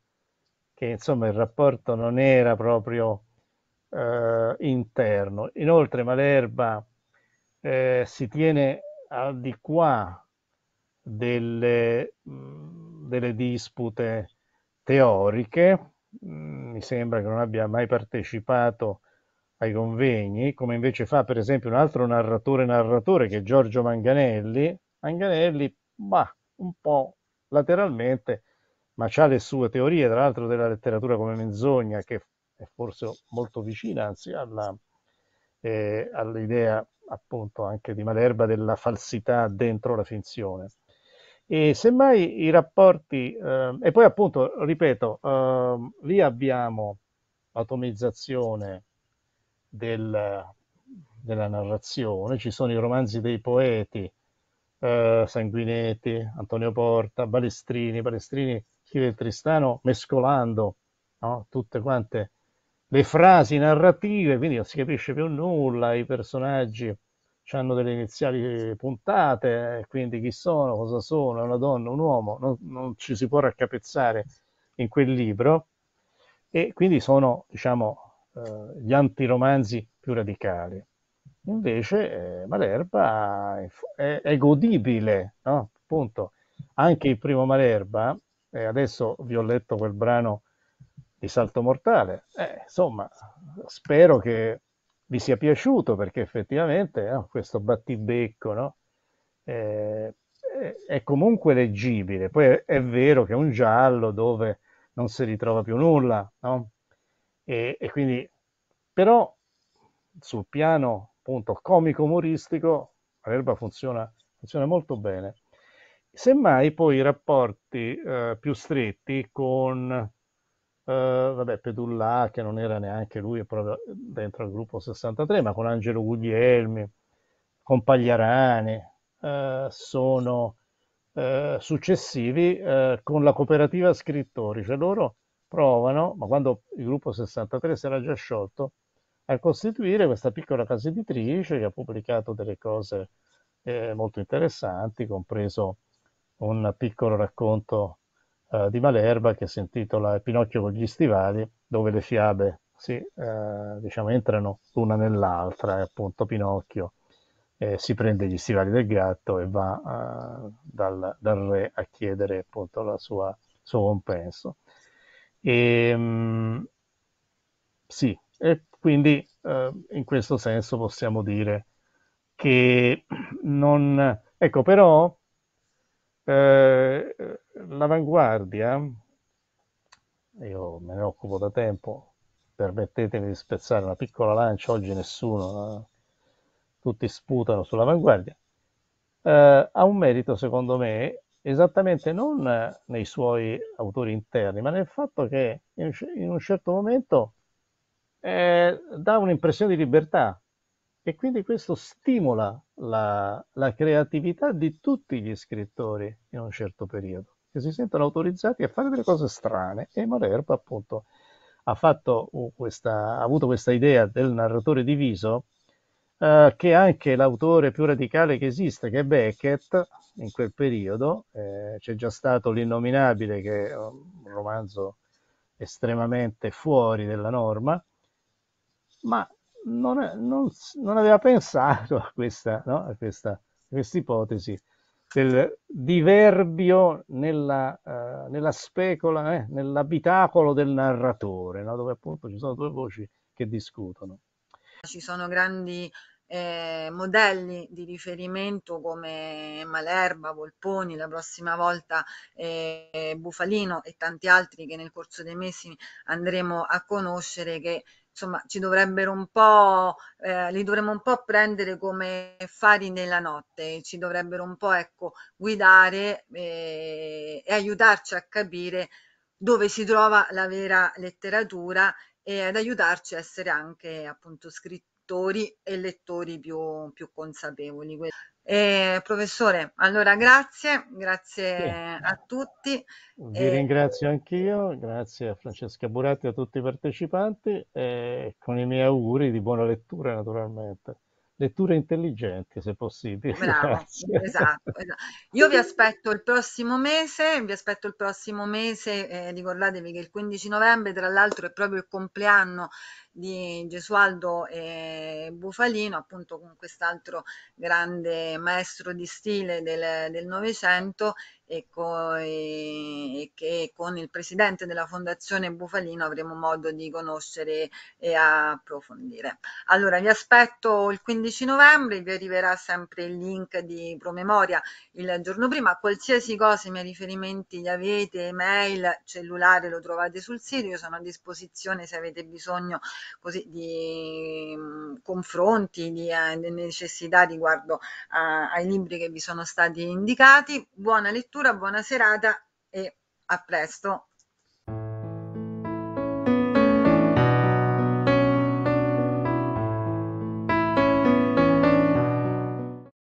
che insomma il rapporto non era proprio eh, interno. Inoltre Malerba eh, si tiene al di qua delle, mh, delle dispute teoriche, mh, mi sembra che non abbia mai partecipato ai convegni, come invece fa per esempio un altro narratore narratore che è Giorgio Manganelli, Manganelli, bah, un po' lateralmente, ma ha le sue teorie, tra l'altro della letteratura come menzogna, che è forse molto vicina, anzi, alla, eh, all'idea appunto anche di Malerba della falsità dentro la finzione. E semmai i rapporti, eh, e poi appunto, ripeto, eh, lì abbiamo atomizzazione del, della narrazione, ci sono i romanzi dei poeti, eh, Sanguinetti, Antonio Porta, Balestrini, Balestrini scrive Tristano mescolando no? tutte quante le frasi narrative, quindi non si capisce più nulla, i personaggi hanno delle iniziali puntate, quindi chi sono, cosa sono, una donna, un uomo, non, non ci si può raccapezzare in quel libro e quindi sono, diciamo, eh, gli antiromanzi più radicali. Invece eh, Malerba è, è godibile, no? appunto, anche il primo Malerba, eh, adesso vi ho letto quel brano di Salto Mortale. Eh, insomma, spero che vi sia piaciuto perché effettivamente no, eh, questo battibecco no, eh, è comunque leggibile. Poi è, vero che è un giallo dove non si ritrova più nulla, no? e, e quindi, però sul piano appunto comico-umoristico l'erba funziona, funziona molto bene. Semmai poi i rapporti eh, più stretti con Uh, vabbè, Pedulla che non era neanche lui proprio dentro al gruppo 63, ma con Angelo Guglielmi, con Pagliarani, uh, sono uh, successivi con la cooperativa scrittori, cioè loro provano, ma quando il gruppo 63 si era già sciolto, a costituire questa piccola casa editrice che ha pubblicato delle cose eh, molto interessanti, compreso un piccolo racconto eh, di Malerba che si intitola Pinocchio con gli stivali, dove le fiabe si eh, diciamo, entrano l'una nell'altra e appunto Pinocchio eh, si prende gli stivali del gatto e va eh, dal, dal, re a chiedere appunto il suo compenso. E, ehm, mh, sì, e quindi eh, in questo senso possiamo dire che non... Ecco, però eh, eh, l'avanguardia, io me ne occupo da tempo, permettetemi di spezzare una piccola lancia, oggi nessuno, eh, tutti sputano sull'avanguardia, eh, ha un merito secondo me esattamente non nei suoi autori interni, ma nel fatto che in un certo momento eh, dà un'impressione di libertà e quindi questo stimola la, la creatività di tutti gli scrittori in un certo periodo, che si sentono autorizzati a fare delle cose strane e Malerba, appunto ha, fatto uh, questa, ha avuto questa idea del narratore diviso eh, che anche l'autore più radicale che esiste, che è Beckett, in quel periodo, eh, c'è già stato L'Innominabile, che è un romanzo estremamente fuori della norma, ma non, non, non aveva pensato a questa, no? a questa, a questa ipotesi del diverbio nella, uh, nella specola, eh? nell'abitacolo del narratore, no? dove appunto ci sono due voci che discutono. Ci sono grandi eh, modelli di riferimento come Malerba, Volponi, la prossima volta eh, Bufalino e tanti altri che nel corso dei mesi andremo a conoscere che insomma ci dovrebbero un po', eh, li dovremmo un po' prendere come fari nella notte, ci dovrebbero un po' ecco, guidare eh, e aiutarci a capire dove si trova la vera letteratura e ad aiutarci a essere anche appunto scrittori e lettori più, più consapevoli. Eh, professore, allora grazie, grazie sì. a tutti. Vi eh, ringrazio anch'io, grazie a Francesca Buratti e a tutti i partecipanti e con i miei auguri di buona lettura naturalmente. Letture intelligenti se possibile. Bravo, esatto, esatto, Io vi aspetto il prossimo mese, vi aspetto il prossimo mese, eh, ricordatevi che il 15 novembre tra l'altro è proprio il compleanno di Gesualdo e Bufalino, appunto con quest'altro grande maestro di stile del Novecento e, co, e, che con il presidente della Fondazione Bufalino avremo modo di conoscere e approfondire. Allora, vi aspetto il 15 novembre, vi arriverà sempre il link di promemoria il giorno prima. Qualsiasi cosa, i miei riferimenti li avete, email, cellulare lo trovate sul sito, io sono a disposizione se avete bisogno così, di confronti, di eh, necessità riguardo a, ai libri che vi sono stati indicati. Buona lettura, buona serata e a presto.